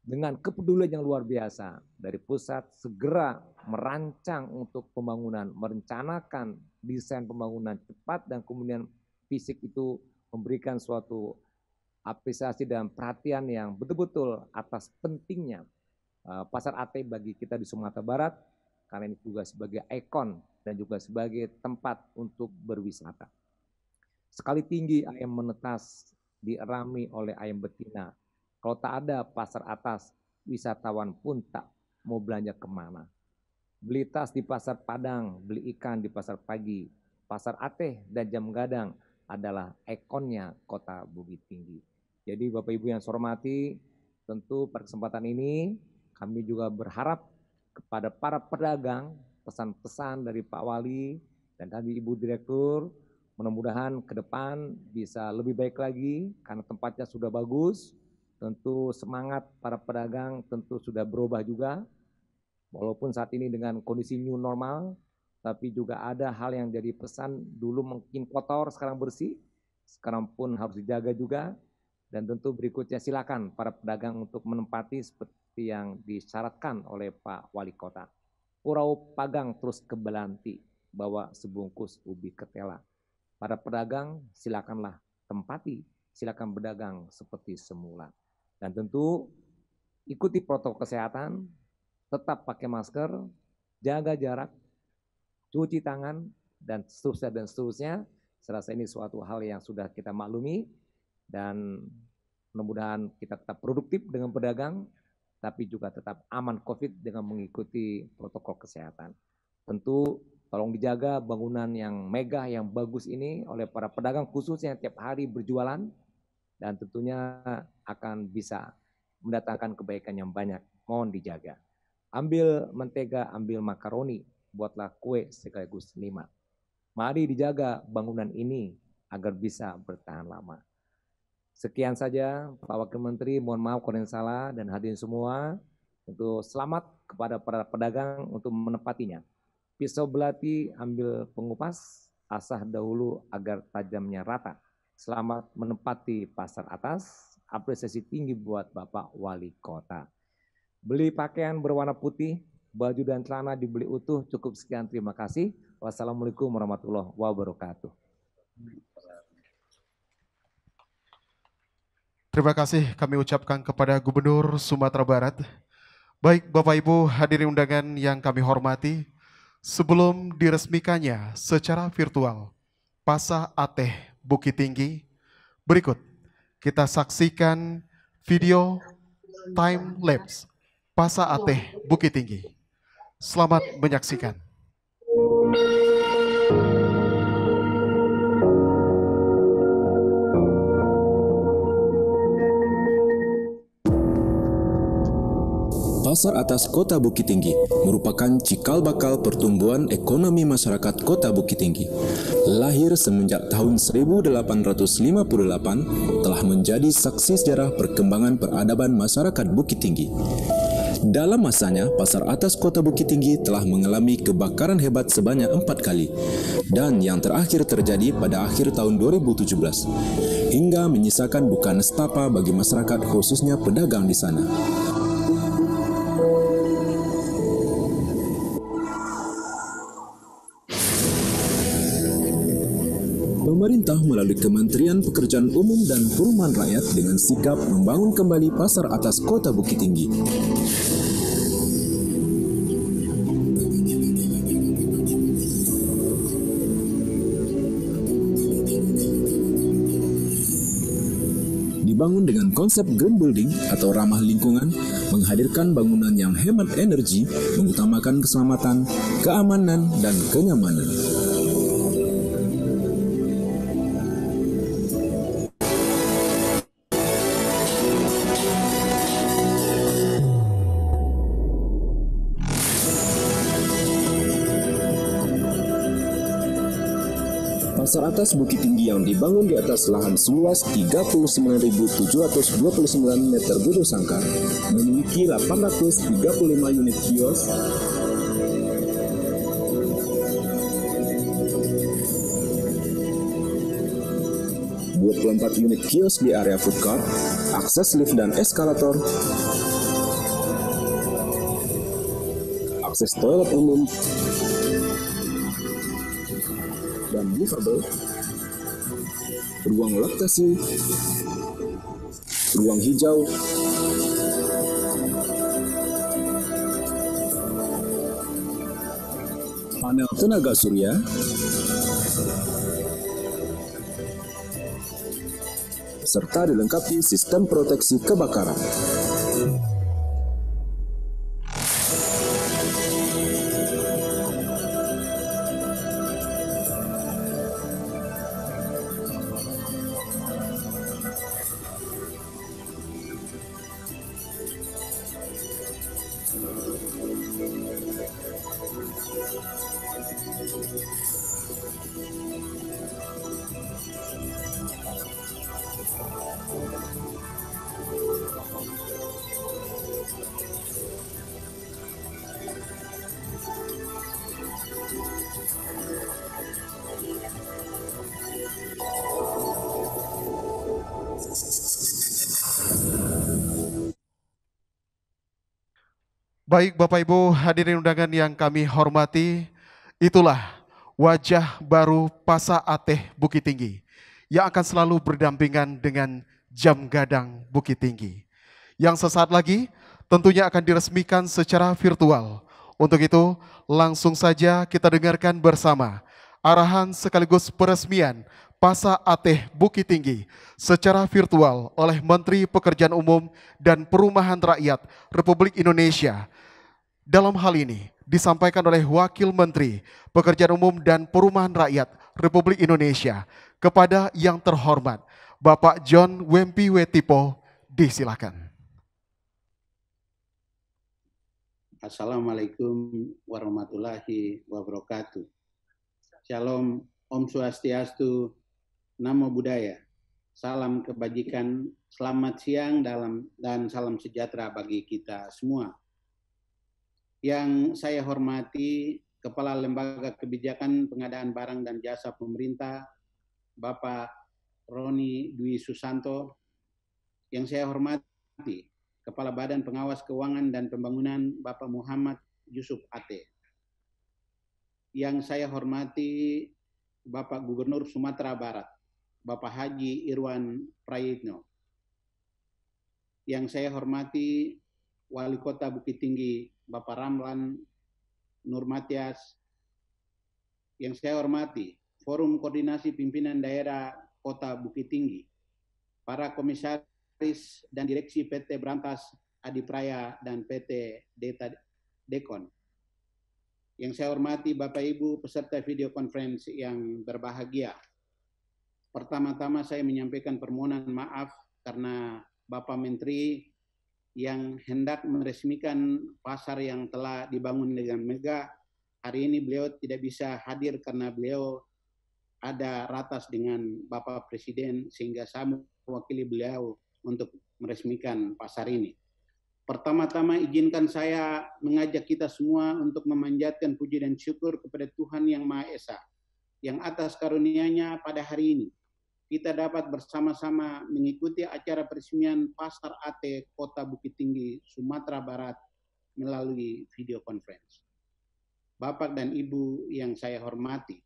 [SPEAKER 1] dengan kepedulian yang luar biasa dari pusat segera merancang untuk pembangunan, merencanakan desain pembangunan cepat dan kemudian fisik itu memberikan suatu apresiasi dan perhatian yang betul-betul atas pentingnya eh, pasar AT bagi kita di Sumatera Barat karena ini juga sebagai ikon dan juga sebagai tempat untuk berwisata. Sekali tinggi ayam menetas dierami oleh ayam betina. Kalau tak ada pasar atas, wisatawan pun tak mau belanja kemana. Beli tas di pasar Padang, beli ikan di pasar pagi, pasar Ateh dan jam gadang adalah ikonnya kota Bukit Tinggi. Jadi Bapak Ibu yang saya hormati, tentu kesempatan ini kami juga berharap kepada para pedagang pesan-pesan dari Pak Wali dan tadi Ibu Direktur mudah-mudahan ke depan bisa lebih baik lagi karena tempatnya sudah bagus tentu semangat para pedagang tentu sudah berubah juga walaupun saat ini dengan kondisi new normal tapi juga ada hal yang jadi pesan dulu mungkin kotor sekarang bersih sekarang pun harus dijaga juga dan tentu berikutnya silakan para pedagang untuk menempati seperti yang disyaratkan oleh Pak Wali Kota. Urau pagang terus ke Belanti, bawa sebungkus ubi ketela. Para pedagang silakanlah tempati, silakan berdagang seperti semula. Dan tentu ikuti protokol kesehatan, tetap pakai masker, jaga jarak, cuci tangan, dan seterusnya dan seterusnya. Serasa ini suatu hal yang sudah kita maklumi, dan mudah-mudahan kita tetap produktif dengan pedagang tapi juga tetap aman Covid dengan mengikuti protokol kesehatan. Tentu tolong dijaga bangunan yang megah yang bagus ini oleh para pedagang khususnya tiap hari berjualan dan tentunya akan bisa mendatangkan kebaikan yang banyak. Mohon dijaga. Ambil mentega, ambil makaroni, buatlah kue sekaligus lima. Mari dijaga bangunan ini agar bisa bertahan lama. Sekian saja Pak Wakil Menteri, mohon maaf kalau yang salah dan hadirin semua. Untuk selamat kepada para pedagang untuk menepatinya. Pisau belati ambil pengupas, asah dahulu agar tajamnya rata. Selamat menempati pasar atas, apresiasi tinggi buat Bapak Wali Kota. Beli pakaian berwarna putih, baju dan celana dibeli utuh. Cukup sekian, terima kasih. Wassalamualaikum warahmatullahi wabarakatuh.
[SPEAKER 2] Terima kasih kami ucapkan kepada Gubernur Sumatera Barat. Baik Bapak Ibu hadirin undangan yang kami hormati, sebelum diresmikannya secara virtual Pasar Ateh Bukit Tinggi, berikut kita saksikan video time lapse Pasar Ateh Bukit Tinggi. Selamat menyaksikan.
[SPEAKER 7] Pasar Atas Kota Bukit Tinggi merupakan cikal bakal pertumbuhan ekonomi masyarakat Kota Bukit Tinggi. Lahir semenjak tahun 1858, telah menjadi saksi sejarah perkembangan peradaban masyarakat Bukit Tinggi. Dalam masanya, pasar atas kota Bukit Tinggi telah mengalami kebakaran hebat sebanyak empat kali dan yang terakhir terjadi pada akhir tahun 2017 hingga menyisakan bukan nestapa bagi masyarakat khususnya pedagang di sana.
[SPEAKER 6] pemerintah melalui Kementerian Pekerjaan Umum dan Perumahan Rakyat dengan sikap membangun kembali pasar atas kota Bukit Tinggi. dibangun dengan konsep green building atau ramah lingkungan, menghadirkan bangunan yang hemat energi, mengutamakan
[SPEAKER 7] keselamatan, keamanan, dan kenyamanan.
[SPEAKER 6] Pasar atas Bukit Tinggi yang dibangun di atas lahan seluas 39.729 meter gedung sangkar memiliki 835 unit kios, empat unit kios di area food court, akses
[SPEAKER 7] lift dan eskalator, akses toilet umum,
[SPEAKER 3] dan movable,
[SPEAKER 6] ruang laktasi, ruang
[SPEAKER 3] hijau, panel tenaga surya,
[SPEAKER 7] serta dilengkapi sistem proteksi
[SPEAKER 6] kebakaran.
[SPEAKER 2] Baik Bapak Ibu hadirin undangan yang kami hormati, itulah wajah baru Pasa Ateh Bukit Tinggi yang akan selalu berdampingan dengan Jam Gadang Bukit Tinggi. Yang sesaat lagi tentunya akan diresmikan secara virtual. Untuk itu langsung saja kita dengarkan bersama arahan sekaligus peresmian Pasa Ateh Bukit Tinggi secara virtual oleh Menteri Pekerjaan Umum dan Perumahan Rakyat Republik Indonesia dalam hal ini disampaikan oleh Wakil Menteri Pekerjaan Umum dan Perumahan Rakyat Republik Indonesia kepada yang terhormat Bapak John Wempi Wetipo. Disilakan.
[SPEAKER 8] Assalamualaikum warahmatullahi wabarakatuh. Shalom, Om Swastiastu, Namo Buddhaya. Salam kebajikan, selamat siang dalam dan salam sejahtera bagi kita semua yang saya hormati Kepala Lembaga Kebijakan Pengadaan Barang dan Jasa Pemerintah, Bapak Roni Dwi Susanto, yang saya hormati Kepala Badan Pengawas Keuangan dan Pembangunan, Bapak Muhammad Yusuf Ate, yang saya hormati Bapak Gubernur Sumatera Barat, Bapak Haji Irwan Prayitno, yang saya hormati Wali Kota Bukit Tinggi Bapak Ramlan Nur Matias, yang saya hormati, Forum Koordinasi Pimpinan Daerah Kota Bukit Tinggi, para komisaris dan direksi PT Berantas Adipraya dan PT Deta Dekon. Yang saya hormati Bapak Ibu peserta video conference yang berbahagia. Pertama-tama saya menyampaikan permohonan maaf karena Bapak Menteri yang hendak meresmikan pasar yang telah dibangun dengan Mega Hari ini beliau tidak bisa hadir karena beliau ada ratas dengan Bapak Presiden sehingga saya mewakili beliau untuk meresmikan pasar ini. Pertama-tama izinkan saya mengajak kita semua untuk memanjatkan puji dan syukur kepada Tuhan Yang Maha Esa yang atas karunia-Nya pada hari ini kita dapat bersama-sama mengikuti acara peresmian Pasar AT Kota Bukit Tinggi, Sumatera Barat melalui video conference. Bapak dan Ibu yang saya hormati,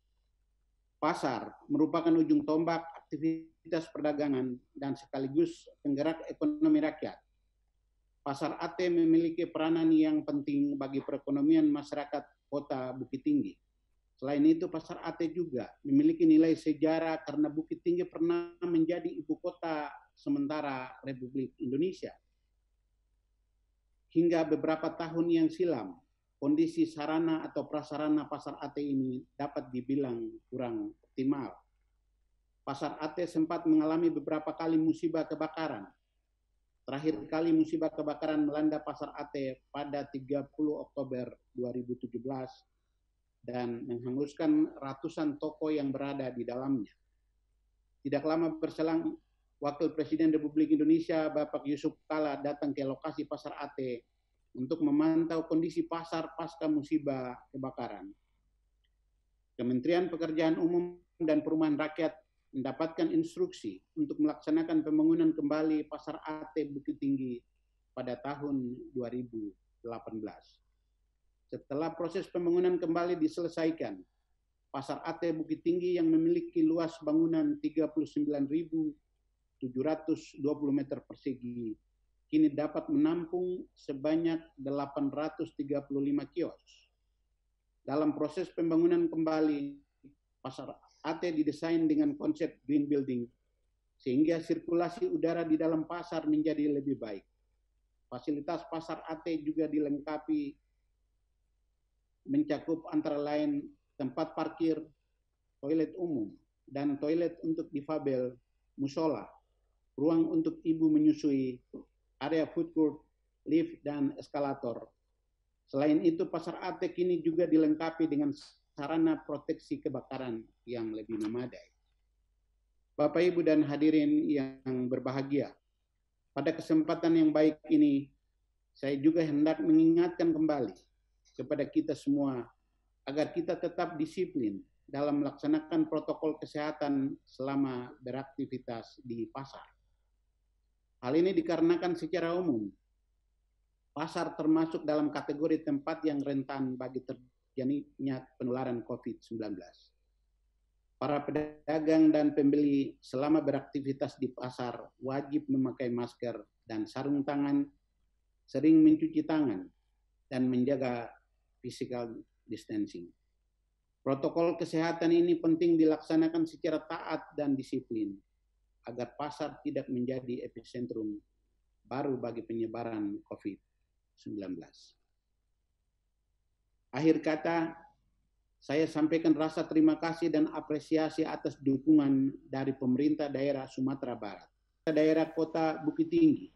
[SPEAKER 8] pasar merupakan ujung tombak aktivitas perdagangan dan sekaligus penggerak ekonomi rakyat. Pasar AT memiliki peranan yang penting bagi perekonomian masyarakat kota Bukit Tinggi Selain itu, Pasar Ate juga memiliki nilai sejarah karena Bukit Tinggi pernah menjadi ibu kota sementara Republik Indonesia. Hingga beberapa tahun yang silam, kondisi sarana atau prasarana Pasar Ate ini dapat dibilang kurang optimal. Pasar Ate sempat mengalami beberapa kali musibah kebakaran. Terakhir kali musibah kebakaran melanda Pasar Ate pada 30 Oktober 2017 dan menghanguskan ratusan toko yang berada di dalamnya. Tidak lama berselang, Wakil Presiden Republik Indonesia Bapak Yusuf Kala datang ke lokasi Pasar Ate untuk memantau kondisi pasar pasca musibah kebakaran. Kementerian Pekerjaan Umum dan Perumahan Rakyat mendapatkan instruksi untuk melaksanakan pembangunan kembali Pasar Ate Bukit Tinggi pada tahun 2018. Setelah proses pembangunan kembali diselesaikan, Pasar Ate Bukit Tinggi yang memiliki luas bangunan 39.720 meter persegi kini dapat menampung sebanyak 835 kios. Dalam proses pembangunan kembali, Pasar Ate didesain dengan konsep green building sehingga sirkulasi udara di dalam pasar menjadi lebih baik. Fasilitas pasar AT juga dilengkapi mencakup antara lain tempat parkir, toilet umum, dan toilet untuk difabel, musola, ruang untuk ibu menyusui, area food court, lift, dan eskalator. Selain itu, pasar Atek ini juga dilengkapi dengan sarana proteksi kebakaran yang lebih memadai. Bapak, Ibu, dan hadirin yang berbahagia, pada kesempatan yang baik ini, saya juga hendak mengingatkan kembali kepada kita semua agar kita tetap disiplin dalam melaksanakan protokol kesehatan selama beraktivitas di pasar. Hal ini dikarenakan secara umum pasar termasuk dalam kategori tempat yang rentan bagi terjadinya penularan COVID-19. Para pedagang dan pembeli selama beraktivitas di pasar wajib memakai masker dan sarung tangan, sering mencuci tangan, dan menjaga physical distancing. Protokol kesehatan ini penting dilaksanakan secara taat dan disiplin agar pasar tidak menjadi epicentrum baru bagi penyebaran COVID-19. Akhir kata, saya sampaikan rasa terima kasih dan apresiasi atas dukungan dari pemerintah daerah Sumatera Barat, daerah kota Bukit Tinggi,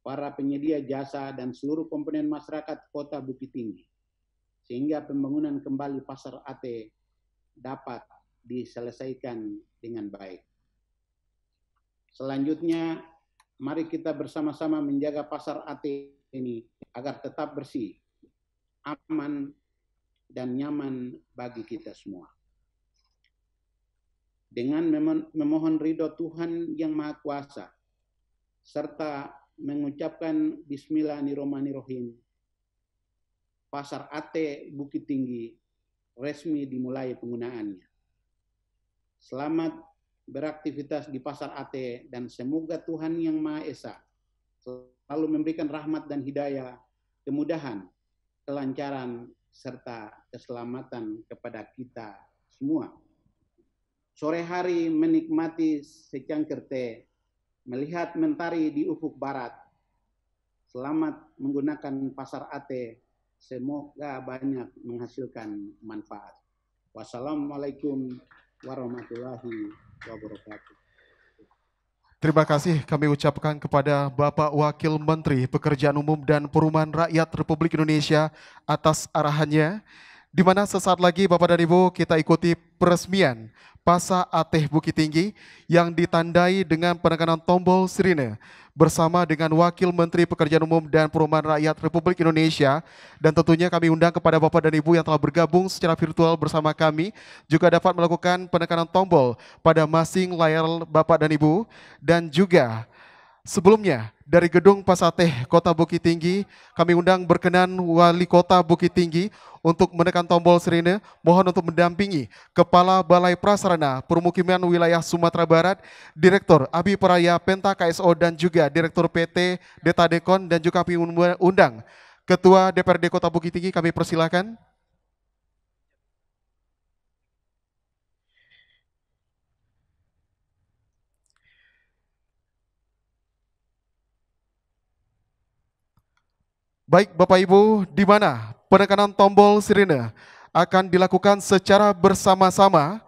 [SPEAKER 8] para penyedia jasa dan seluruh komponen masyarakat kota Bukit Tinggi sehingga pembangunan kembali pasar AT dapat diselesaikan dengan baik. Selanjutnya, mari kita bersama-sama menjaga pasar AT ini agar tetap bersih, aman, dan nyaman bagi kita semua. Dengan memohon ridho Tuhan yang Maha Kuasa, serta mengucapkan Bismillahirrahmanirrahim, Pasar Ate Bukit Tinggi resmi dimulai penggunaannya. Selamat beraktivitas di Pasar Ate dan semoga Tuhan Yang Maha Esa selalu memberikan rahmat dan hidayah, kemudahan, kelancaran, serta keselamatan kepada kita semua. Sore hari menikmati secangkir teh, melihat mentari di ufuk barat, selamat menggunakan pasar ate Semoga banyak menghasilkan manfaat. Wassalamualaikum warahmatullahi
[SPEAKER 3] wabarakatuh.
[SPEAKER 2] Terima kasih kami ucapkan kepada Bapak Wakil Menteri Pekerjaan Umum dan Perumahan Rakyat Republik Indonesia atas arahannya di mana sesaat lagi Bapak dan Ibu kita ikuti peresmian Pasar Ateh Bukit Tinggi yang ditandai dengan penekanan tombol sirine bersama dengan Wakil Menteri Pekerjaan Umum dan Perumahan Rakyat Republik Indonesia dan tentunya kami undang kepada Bapak dan Ibu yang telah bergabung secara virtual bersama kami juga dapat melakukan penekanan tombol pada masing layar Bapak dan Ibu dan juga Sebelumnya, dari gedung Pasateh Kota Bukit Tinggi, kami undang berkenan Wali Kota Bukit Tinggi untuk menekan tombol serine, mohon untuk mendampingi Kepala Balai Prasarana Permukiman Wilayah Sumatera Barat, Direktur Abi Peraya Penta KSO dan juga Direktur PT Deta Dekon dan juga kami undang Ketua DPRD Kota Bukit Tinggi, kami persilahkan. Baik Bapak Ibu, di mana penekanan tombol sirine akan dilakukan secara bersama-sama.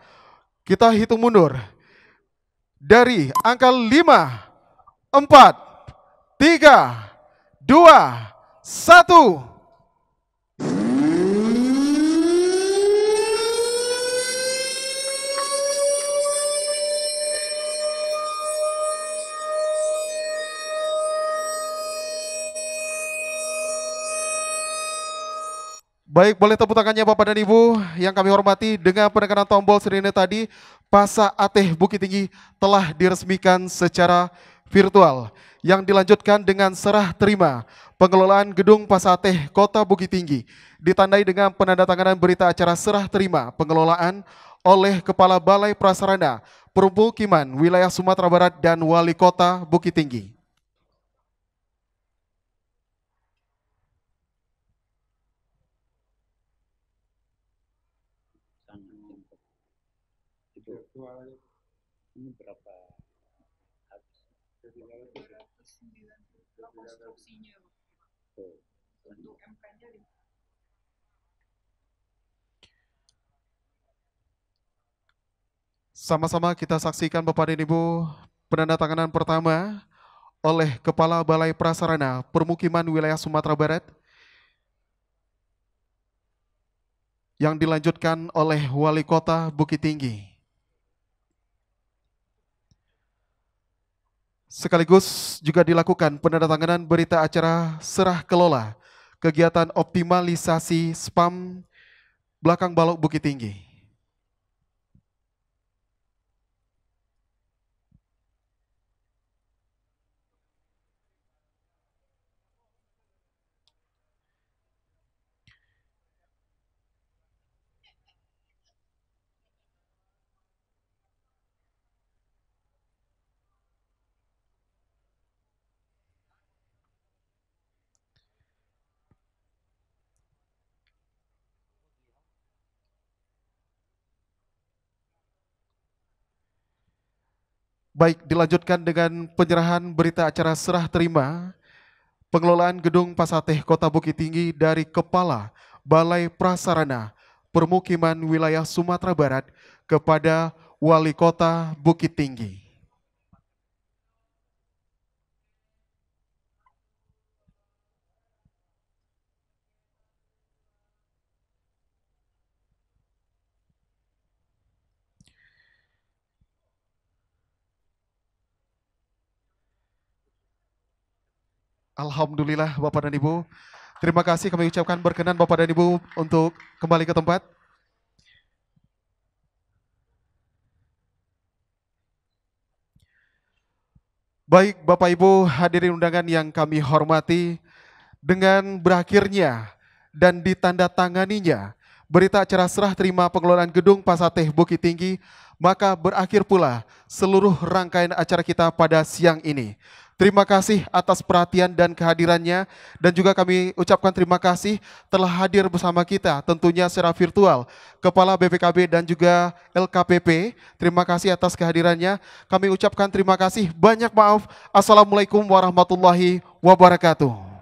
[SPEAKER 2] Kita hitung mundur. Dari angka 5, 4, 3, 2, 1. Baik, boleh tepuk tangannya Bapak dan Ibu yang kami hormati dengan penekanan tombol sirine tadi, Pasa Ateh Bukit Tinggi telah diresmikan secara virtual yang dilanjutkan dengan serah terima pengelolaan gedung Ateh Kota Bukit Tinggi ditandai dengan penandatanganan berita acara serah terima pengelolaan oleh Kepala Balai Prasarana Kiman, Wilayah Sumatera Barat dan Wali Kota Bukit Tinggi. Sama-sama kita saksikan Bapak dan Ibu penandatanganan pertama oleh Kepala Balai Prasarana Permukiman Wilayah Sumatera Barat yang dilanjutkan oleh Wali Kota Bukit Tinggi. Sekaligus juga dilakukan penandatanganan berita acara Serah Kelola, kegiatan optimalisasi SPAM belakang balok Bukit Tinggi. Baik, dilanjutkan dengan penyerahan berita acara serah terima pengelolaan gedung Pasateh Kota Bukit Tinggi dari Kepala Balai Prasarana Permukiman Wilayah Sumatera Barat kepada Wali Kota Bukit Tinggi. Alhamdulillah Bapak dan Ibu. Terima kasih kami ucapkan berkenan Bapak dan Ibu untuk kembali ke tempat. Baik Bapak Ibu hadirin undangan yang kami hormati dengan berakhirnya dan ditanda ditandatanganinya berita acara serah terima pengelolaan gedung Pasateh Bukit Tinggi maka berakhir pula seluruh rangkaian acara kita pada siang ini. Terima kasih atas perhatian dan kehadirannya dan juga kami ucapkan terima kasih telah hadir bersama kita tentunya secara virtual Kepala BPKB dan juga LKPP. Terima kasih atas kehadirannya. Kami ucapkan terima kasih. Banyak maaf. Assalamualaikum warahmatullahi
[SPEAKER 3] wabarakatuh.